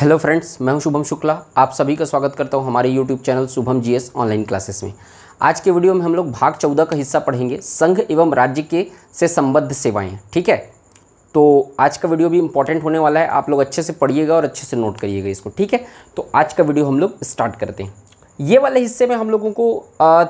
hello friends मैं हूं शुभम शुक्ला आप सभी का स्वागत करता हूं हमारे YouTube channel Shubham GS online classes में आज के वीडियो में हम लोग भाग चौदह का हिस्सा पढ़ेंगे संघ एवं राज्य के से संबद्ध सेवाएं ठीक है तो आज का वीडियो भी इंपॉर्टेंट होने वाला है आप लोग अच्छे से पढ़िएगा और अच्छे से नोट करिएगा इसको ठीक है तो आज का वीडियो हम लोग स्टार्ट करते हैं ये वाले हिस्से में हम लोगों को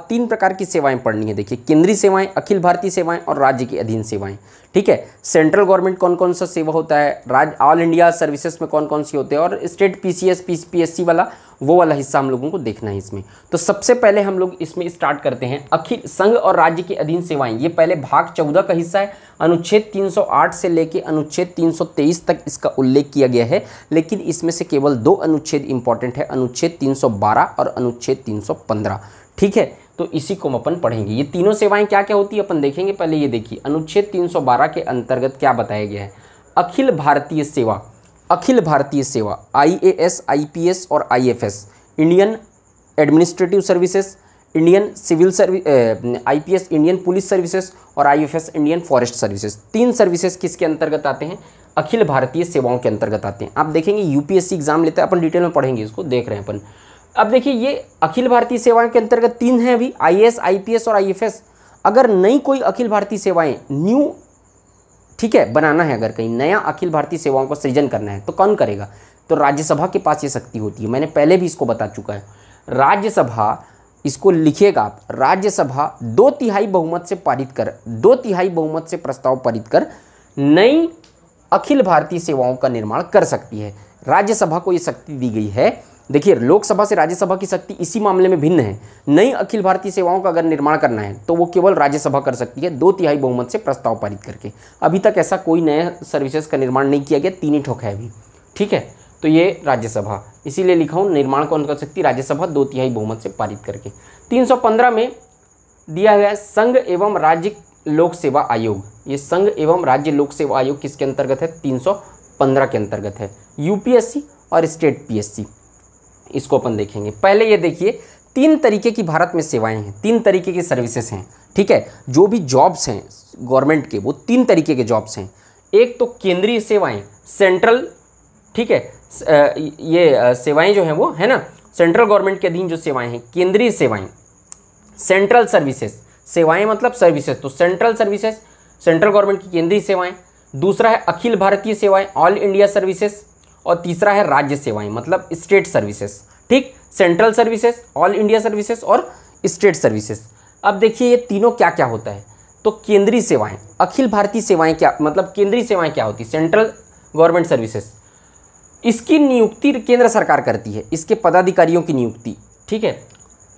तीन प्रकार की सेवाएं पढ़नी है देखिए केंद्रीय सेवाएं अखिल भारतीय सेवाएं और राज्य के अधीन सेवाएं ठीक है सेंट्रल गवर्नमेंट कौन कौन सा सेवा होता है राज्य ऑल इंडिया सर्विसेज में कौन कौन सी होते हैं और स्टेट पीसीएस पीसीपीएससी वाला वो वाला हिस्सा हम लोगों को देखना है इसमें तो सबसे पहले हम लोग इसमें स्टार्ट करते हैं अखिल संघ और राज्य के अधीन सेवाएं ये पहले भाग चौदह का हिस्सा है अनुच्छेद 308 से लेकर अनुच्छेद 323 तक इसका उल्लेख किया गया है लेकिन इसमें से केवल दो अनुच्छेद इंपॉर्टेंट है अनुच्छेद 312 और अनुच्छेद 315 ठीक है तो इसी को हम अपन पढ़ेंगे ये तीनों सेवाएं क्या क्या होती है अपन देखेंगे पहले ये देखिए अनुच्छेद तीन के अंतर्गत क्या बताया गया है अखिल भारतीय सेवा अखिल भारतीय सेवा आईएएस, आईपीएस और IFS Indian administrative services Indian civil service IPS Indian police services और आईएफएस इंडियन फॉरेस्ट सर्विसेज तीन सर्विसेज किसके अंतर्गत आते हैं अखिल भारतीय सेवाओं के अंतर्गत आते हैं आप देखेंगे यूपीएससी एग्जाम लेते हैं अपन डिटेल में पढ़ेंगे इसको देख रहे हैं अपन अब देखिए ये अखिल भारतीय सेवाएं के अंतर्गत तीन हैं अभी पी एस और एस अगर नई कोई अखिल भारतीय सेवाएं न्यू ठीक है बनाना है अगर कहीं नया अखिल भारतीय सेवाओं का सृजन करना है तो कौन करेगा तो राज्यसभा के पास ये शक्ति होती है मैंने पहले भी इसको बता चुका है राज्यसभा इसको लिखिएगा आप राज्यसभा दो तिहाई बहुमत से पारित कर दो तिहाई बहुमत से प्रस्ताव पारित कर नई अखिल भारतीय सेवाओं का निर्माण कर सकती है राज्यसभा को ये शक्ति दी गई है देखिए लोकसभा से राज्यसभा की शक्ति इसी मामले में भिन्न है नई अखिल भारतीय सेवाओं का अगर निर्माण करना है तो वो केवल राज्यसभा कर सकती है दो तिहाई बहुमत से प्रस्ताव पारित करके अभी तक ऐसा कोई नए सर्विसेज का निर्माण नहीं किया गया तीन ही ठोक है अभी ठीक है तो ये राज्यसभा इसीलिए लिखा हूँ निर्माण कौन कर सकती राज्यसभा दो तिहाई बहुमत से पारित करके तीन में दिया गया संघ एवं राज्य लोक सेवा आयोग ये संघ एवं राज्य लोक सेवा आयोग किसके अंतर्गत है तीन के अंतर्गत है यूपीएससी और स्टेट पीएससी इसको अपन देखेंगे पहले ये देखिए तीन तरीके की भारत में सेवाएं हैं तीन तरीके की सर्विसेज हैं ठीक है जो भी जॉब्स हैं गवर्नमेंट के वो तीन तरीके के जॉब्स हैं एक तो केंद्रीय सेवाएं सेंट्रल ठीक है ये सेवाएं जो हैं वो है ना सेंट्रल गवर्नमेंट के अधीन जो सेवाएं हैं केंद्रीय सेवाएं सेंट्रल सर्विसेज सेवाएं मतलब सर्विसेज तो सेंट्रल सर्विसेज सेंट्रल गवर्नमेंट की केंद्रीय सेवाएं दूसरा है अखिल भारतीय सेवाएं ऑल इंडिया सर्विसेज और तीसरा है राज्य सेवाएं मतलब स्टेट सर्विसेज ठीक central services all India services और स्टेट सर्विसेज अब देखिए ये तीनों क्या क्या होता है तो केंद्रीय सेवाएं अखिल भारतीय सेवाएं क्या मतलब केंद्रीय सेवाएं क्या होती सेंट्रल गवर्नमेंट सर्विसेज इसकी नियुक्ति केंद्र सरकार करती है इसके पदाधिकारियों की नियुक्ति ठीक है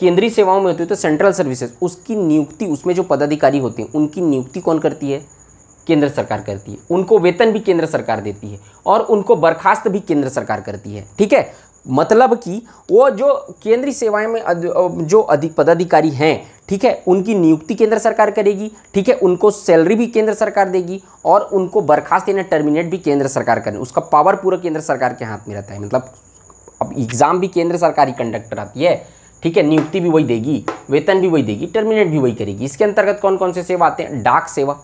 केंद्रीय सेवाओं में होती है तो सेंट्रल सर्विसेज उसकी नियुक्ति उसमें जो पदाधिकारी होते हैं उनकी नियुक्ति कौन करती है केंद्र सरकार करती है उनको वेतन भी केंद्र सरकार देती है और उनको बर्खास्त भी केंद्र सरकार करती है ठीक है मतलब कि वो जो केंद्रीय सेवाएं में जो अधिक पदाधिकारी हैं ठीक है उनकी नियुक्ति केंद्र सरकार करेगी ठीक है उनको सैलरी भी केंद्र सरकार देगी और उनको बर्खास्त यानी टर्मिनेट भी केंद्र सरकार करें उसका पावर पूरा केंद्र सरकार के हाथ में रहता है मतलब अब एग्ज़ाम भी केंद्र सरकार ही कंडक्ट कराती है ठीक है नियुक्ति भी वही देगी वेतन भी वही देगी टर्मिनेट भी वही करेगी इसके अंतर्गत कौन कौन से सेवा आते हैं डाक सेवा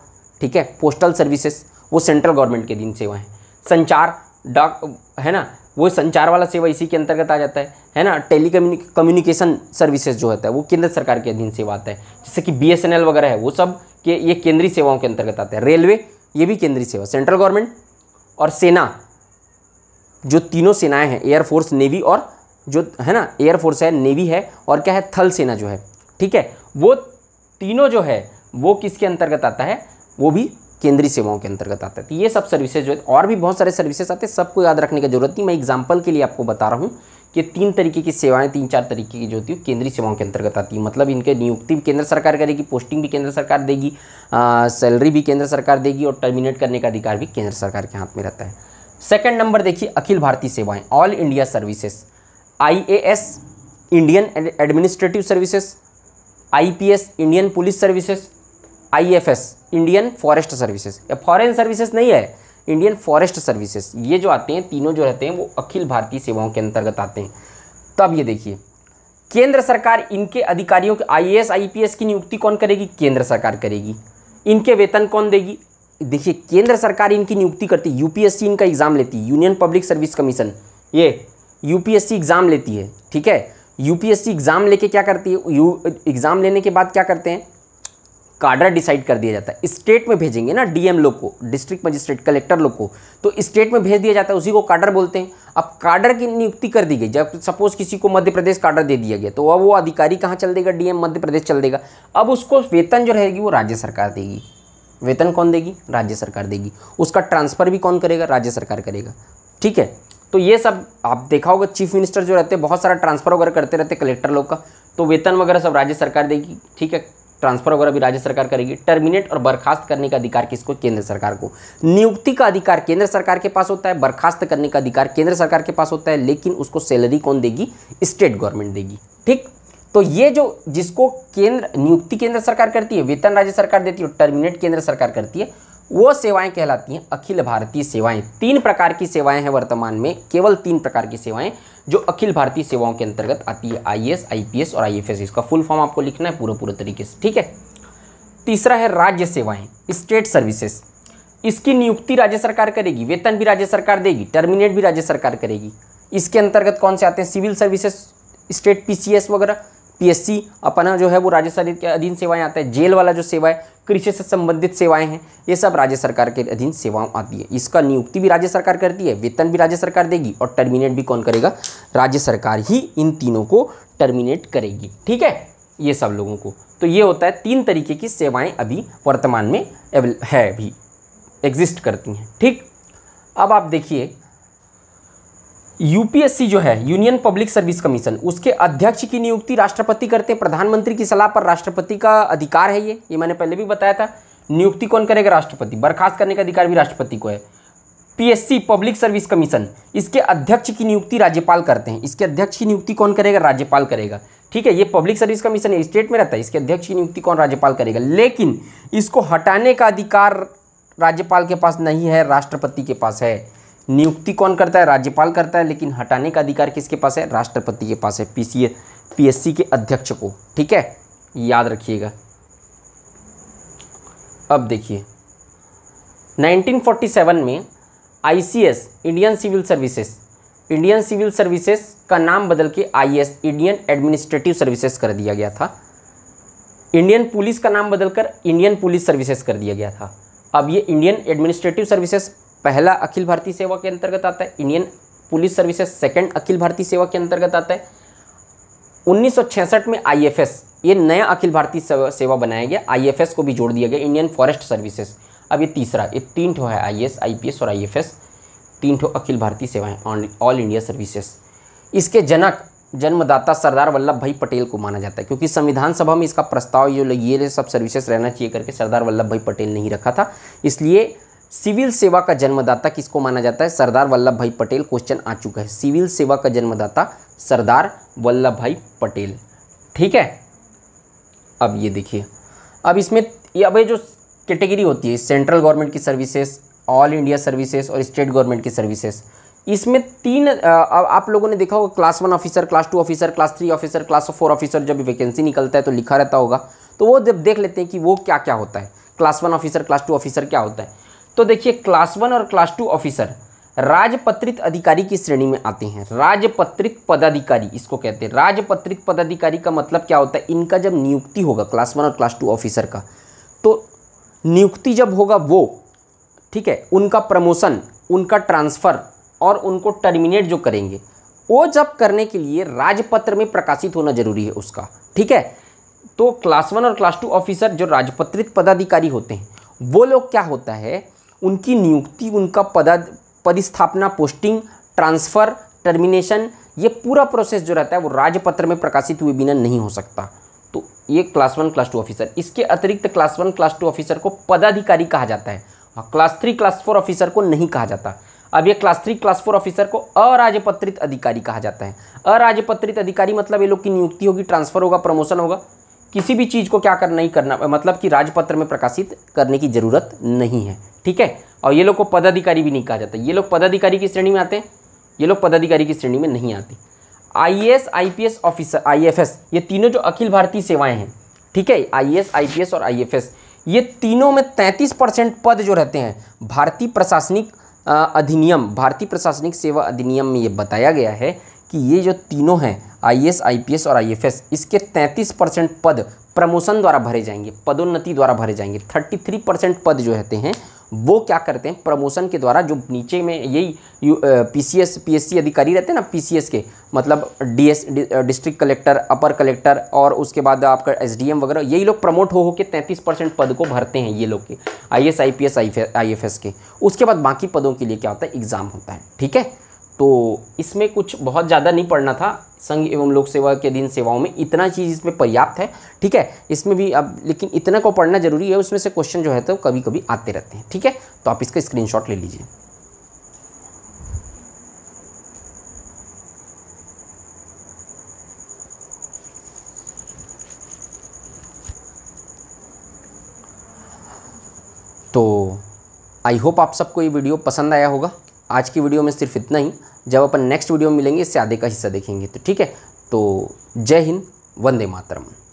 ठीक है पोस्टल सर्विसेज वो सेंट्रल गवर्नमेंट के दिन सेवा है संचार डाक है ना वो संचार वाला सेवा इसी के अंतर्गत आ जाता है है ना टेली कम्युनिकेशन सर्विसेज जो होता है वो केंद्र सरकार के अधीन सेवा आता है जैसे कि बी वगैरह है वो सब के ये केंद्रीय सेवाओं के अंतर्गत आता है रेलवे ये भी केंद्रीय सेवा सेंट्रल गवर्नमेंट और सेना जो तीनों सेनाएं हैं एयरफोर्स नेवी और जो है ना एयरफोर्स है नेवी है और क्या है थल सेना जो है ठीक है वो तीनों जो है वो किसके अंतर्गत आता है वो भी केंद्रीय सेवाओं के अंतर्गत आता है तो ये सब सर्विसेज जो है और भी बहुत सारे सर्विसेज आते हैं सबको याद रखने की जरूरत नहीं मैं एग्जाम्पल के लिए आपको बता रहा हूँ कि तीन तरीके की सेवाएं तीन चार तरीके की जो होती है केंद्रीय सेवाओं के अंतर्गत आती है मतलब इनके नियुक्ति भी केंद्र सरकार करेगी पोस्टिंग भी केंद्र सरकार देगी सैलरी भी केंद्र सरकार देगी और टर्मिनेट करने का अधिकार भी केंद्र सरकार के हाथ में रहता है सेकेंड नंबर देखिए अखिल भारतीय सेवाएँ all India services I Indian administrative services I Indian police services IFS Indian forest services या फॉरेन सर्विसेज नहीं है इंडियन फॉरेस्ट सर्विसेज ये जो आते हैं तीनों जो रहते हैं वो अखिल भारतीय सेवाओं के अंतर्गत आते हैं तब ये देखिए केंद्र सरकार इनके अधिकारियों के पी एस की नियुक्ति कौन करेगी केंद्र सरकार करेगी इनके वेतन कौन देगी देखिए केंद्र सरकार इनकी नियुक्ति करती है यूपीएससी इनका एग्ज़ाम लेती है यूनियन पब्लिक सर्विस कमीशन ये यूपीएससी एग्ज़ाम लेती है ठीक है यूपीएससी एग्ज़ाम लेके क्या करती है यू एग्ज़ाम लेने के बाद क्या करते हैं उसका डिसाइड कर दिया जाता है स्टेट में भेजेंगे ना डीएम लोग को डिस्ट्रिक्ट मजिस्ट्रेट कलेक्टर लोग को तो स्टेट में भेज दिया जाता है उसी को काडर बोलते हैं अब काडर की नियुक्ति कर दी गई जब सपोज किसी को मध्य प्रदेश काडर दे दिया गया तो अब वो अधिकारी कहाँ चल देगा डीएम मध्य प्रदेश चल देगा अब उसको वेतन जो रहेगी वो राज्य सरकार देगी वेतन कौन देगी राज्य सरकार देगी उसका ट्रांसफ़र भी कौन करेगा राज्य सरकार करेगा ठीक है तो ये सब आप देखा होगा चीफ मिनिस्टर जो रहते हैं बहुत सारा ट्रांसफ़र वगैरह करते रहते कलेक्टर लोग का तो वेतन वगैरह सब राज्य सरकार देगी ठीक है ट्रांसफर वगैरह भी राज्य सरकार करेगी टर्मिनेट और बर्खास्त करने का अधिकार किसको केंद्र सरकार को नियुक्ति का अधिकार केंद्र सरकार के पास होता है बर्खास्त करने का अधिकार केंद्र सरकार के पास होता है लेकिन उसको सैलरी कौन देगी स्टेट गवर्नमेंट देगी ठीक तो ये जो जिसको केंद्र नियुक्ति केंद्र सरकार करती है वेतन राज्य सरकार देती है टर्मिनेट केंद्र सरकार करती है वो सेवाएं कहलाती हैं अखिल भारतीय सेवाएं तीन प्रकार की सेवाएं हैं वर्तमान में केवल तीन प्रकार की सेवाएं जो अखिल भारतीय सेवाओं के अंतर्गत आती है आईएएस, आईपीएस और आईएफएस इसका फुल फॉर्म आपको लिखना है पूरे पूरे तरीके से ठीक है तीसरा है राज्य सेवाएं स्टेट सर्विसेस इसकी नियुक्ति राज्य सरकार करेगी वेतन भी राज्य सरकार देगी टर्मिनेट भी राज्य सरकार करेगी इसके अंतर्गत कौन से आते हैं सिविल सर्विसेस स्टेट पी वगैरह पीएससी अपना जो है वो राज्य सरकार के अधीन सेवाएं आता है जेल वाला जो सेवा है कृषि से संबंधित सेवाएं हैं ये सब राज्य सरकार के अधीन सेवाओं आती है इसका नियुक्ति भी राज्य सरकार करती है वेतन भी राज्य सरकार देगी और टर्मिनेट भी कौन करेगा राज्य सरकार ही इन तीनों को टर्मिनेट करेगी ठीक है ये सब लोगों को तो ये होता है तीन तरीके की सेवाएं अभी वर्तमान में है भी एग्जिस्ट करती हैं ठीक अब आप देखिए यूपीएससी जो है यूनियन पब्लिक सर्विस कमीशन उसके अध्यक्ष की नियुक्ति राष्ट्रपति करते हैं प्रधानमंत्री की सलाह पर राष्ट्रपति का अधिकार है ये ये मैंने पहले भी बताया था नियुक्ति कौन करेगा राष्ट्रपति बर्खास्त करने का अधिकार भी राष्ट्रपति को है पीएससी पब्लिक सर्विस कमीशन इसके अध्यक्ष की नियुक्ति राज्यपाल करते हैं इसके अध्यक्ष की नियुक्ति कौन करेगा राज्यपाल करेगा ठीक है ये पब्लिक सर्विस कमीशन है स्टेट में रहता है इसके अध्यक्ष की नियुक्ति कौन राज्यपाल करेगा लेकिन इसको हटाने का अधिकार राज्यपाल के पास नहीं है राष्ट्रपति के पास है नियुक्ति कौन करता है राज्यपाल करता है लेकिन हटाने का अधिकार किसके पास है राष्ट्रपति के पास है पी पीएससी के अध्यक्ष को ठीक है याद रखिएगा अब देखिए 1947 में ICS Indian civil services Indian civil services का नाम बदल के आईएएस इंडियन एडमिनिस्ट्रेटिव सर्विसेज कर दिया गया था इंडियन पुलिस का नाम बदलकर इंडियन पुलिस सर्विसेज कर दिया गया था अब ये इंडियन एडमिनिस्ट्रेटिव सर्विसेज पहला अखिल भारतीय सेवा के अंतर्गत आता है इंडियन पुलिस सर्विसेज सेकंड अखिल भारतीय सेवा के अंतर्गत आता है 1966 में आईएफएस ये नया अखिल भारतीय सेवा बनाया गया आईएफएस को भी जोड़ दिया गया इंडियन फॉरेस्ट सर्विसेज अब ये तीसरा ये तीन ठो है आईएएस आईपीएस e और आईएफएस तीन ठो अखिल भारतीय सेवाएं ऑल इंडिया सर्विसेज इसके जनक जन्मदाता सरदार वल्लभ भाई पटेल को माना जाता है क्योंकि संविधान सभा में इसका प्रस्ताव ये सब सर्विसेज रहना चाहिए करके सरदार वल्लभ भाई पटेल ने ही रखा था इसलिए सिविल सेवा का जन्मदाता किसको माना जाता है सरदार वल्लभ भाई पटेल क्वेश्चन आ चुका है सिविल सेवा का जन्मदाता सरदार वल्लभ भाई पटेल ठीक है अब ये देखिए अब इसमें अब ये जो कैटेगरी होती है सेंट्रल गवर्नमेंट की सर्विसेज ऑल इंडिया सर्विसेज और स्टेट गवर्नमेंट की सर्विसेज इसमें तीन अब आप लोगों ने देखा होगा class one officer class two officer class three officer class four officer जब वैकेंसी निकलता है तो लिखा रहता होगा तो वो जब देख लेते हैं कि वो क्या क्या होता है class one officer class two officer क्या होता है तो देखिए क्लास वन और क्लास टू ऑफिसर राजपत्रित अधिकारी की श्रेणी में आते हैं राजपत्रित पदाधिकारी इसको कहते हैं राजपत्रित पदाधिकारी का मतलब क्या होता है इनका जब नियुक्ति होगा क्लास वन और क्लास टू ऑफिसर का तो नियुक्ति जब होगा वो ठीक है उनका प्रमोशन उनका ट्रांसफ़र और उनको टर्मिनेट जो करेंगे वो जब करने के लिए राजपत्र में प्रकाशित होना जरूरी है उसका ठीक है तो क्लास वन और क्लास टू ऑफिसर जो राजपत्रित पदाधिकारी होते हैं वो लोग क्या होता है उनकी नियुक्ति उनका पद पदस्थापना पोस्टिंग ट्रांसफ़र टर्मिनेशन ये पूरा प्रोसेस जो रहता है वो राजपत्र में प्रकाशित हुए बिना नहीं हो सकता तो ये class one class two officer इसके अतिरिक्त class one class two officer को पदाधिकारी कहा जाता है और class three class four officer को नहीं कहा जाता अब ये class three class four officer को अराजपत्रित अधिकारी कहा जाता है अराजपत्रित अधिकारी मतलब ये लोग की नियुक्ति होगी ट्रांसफर होगा प्रमोशन होगा किसी भी चीज़ को क्या कर नहीं करना मतलब कि राजपत्र में प्रकाशित करने की ज़रूरत नहीं है ठीक है और ये लोग को पदाधिकारी भी नहीं कहा जाता ये लोग पदाधिकारी की श्रेणी में आते हैं ये लोग पदाधिकारी की श्रेणी में नहीं आते आईएएस आईपीएस ऑफिसर आईएफएस ये तीनों जो अखिल भारतीय सेवाएं हैं ठीक है आईएएस आईपीएस और आईएफएस ये तीनों में 33 परसेंट पद जो रहते हैं भारतीय प्रशासनिक अधिनियम भारतीय प्रशासनिक सेवा अधिनियम में ये बताया गया है कि ये जो तीनों हैं पी एस और एस इसके 33 परसेंट पद प्रमोशन द्वारा भरे जाएंगे पदोन्नति द्वारा भरे जाएंगे 33 परसेंट पद जो रहते हैं वो क्या करते हैं प्रमोशन के द्वारा जो नीचे में यही एस पीएससी अधिकारी रहते हैं ना पीसीएस के मतलब डीएस डिस्ट्रिक्ट कलेक्टर अपर कलेक्टर और उसके बाद आपका एसडीएम वगैरह यही लोग प्रमोट हो हो के तैंतीस परसेंट पद को भरते हैं ये लोग के आईएएस आईपीएस आईएफएस के उसके बाद बाकी पदों के लिए क्या होता है एग्ज़ाम होता है ठीक है तो इसमें कुछ बहुत ज़्यादा नहीं पढ़ना था संघ एवं लोक सेवा के अधीन सेवाओं में इतना चीज़ इसमें पर्याप्त है ठीक है इसमें भी अब लेकिन इतना को पढ़ना जरूरी है उसमें से क्वेश्चन जो है तो कभी कभी आते रहते हैं ठीक है तो आप इसका स्क्रीनशॉट ले लीजिए तो आई होप आप सबको ये वीडियो पसंद आया होगा आज की वीडियो में सिर्फ इतना ही जब अपन नेक्स्ट वीडियो में मिलेंगे इससे आधे का हिस्सा देखेंगे तो ठीक है तो जय हिंद वंदे मातरम